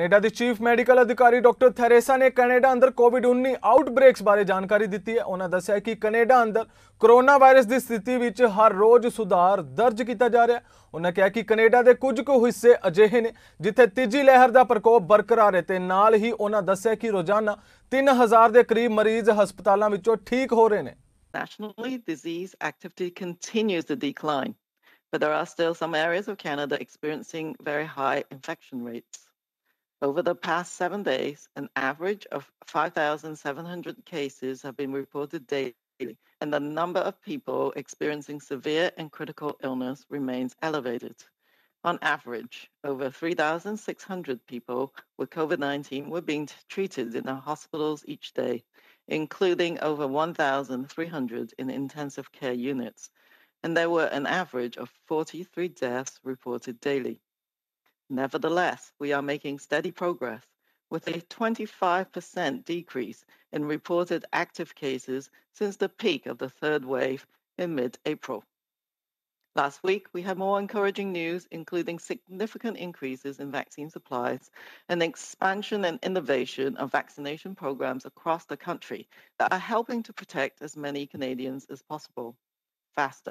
Canada ਦੀ chief medical ਅਧਿਕਾਰੀ doctor Theresa ਨੇ ਕੈਨੇਡਾ ਅੰਦਰ ਕੋਵਿਡ-19 ਆਊਟਬ੍ਰੇਕਸ ਬਾਰੇ ਜਾਣਕਾਰੀ ਦਿੱਤੀ ਹੈ ਉਹਨਾਂ ਦੱਸਿਆ ਕਿ ਕੈਨੇਡਾ ਅੰਦਰ ਕੋਰੋਨਾ ਵਾਇਰਸ ਦੀ ਸਥਿਤੀ ਵਿੱਚ ਹਰ ਰੋਜ਼ ਸੁਧਾਰ ਦਰਜ ਕੀਤਾ ਜਾ ਰਿਹਾ ਹੈ ਉਹਨਾਂ ਕਿਹਾ ਕਿ ਕੈਨੇਡਾ ਦੇ ਕੁਝ ਕੁ ਹਿੱਸੇ ਅਜਿਹੇ ਨੇ ਜਿੱਥੇ ਤੀਜੀ ਲਹਿਰ ਦਾ ਪ੍ਰਕੋਪ ਬਰਕਰਾਰ ਹੈ ਤੇ ਨਾਲ ਹੀ ਉਹਨਾਂ ਦੱਸਿਆ ਕਿ ਰੋਜ਼ਾਨਾ 3000 ਦੇ ਕਰੀਬ ਮਰੀਜ਼ ਹਸਪਤਾਲਾਂ ਵਿੱਚੋਂ ਠੀਕ ਹੋ ਰਹੇ ਨੇ Nationally, disease activity continues to decline, but there are still some areas of Canada experiencing very high infection rates. Over the past seven days, an average of 5,700 cases have been reported daily, and the number of people experiencing severe and critical illness remains elevated. On average, over 3,600 people with COVID 19 were being treated in our hospitals each day, including over 1,300 in intensive care units, and there were an average of 43 deaths reported daily. Nevertheless, we are making steady progress with a 25% decrease in reported active cases since the peak of the third wave in mid-April. Last week, we had more encouraging news, including significant increases in vaccine supplies and expansion and innovation of vaccination programs across the country that are helping to protect as many Canadians as possible faster.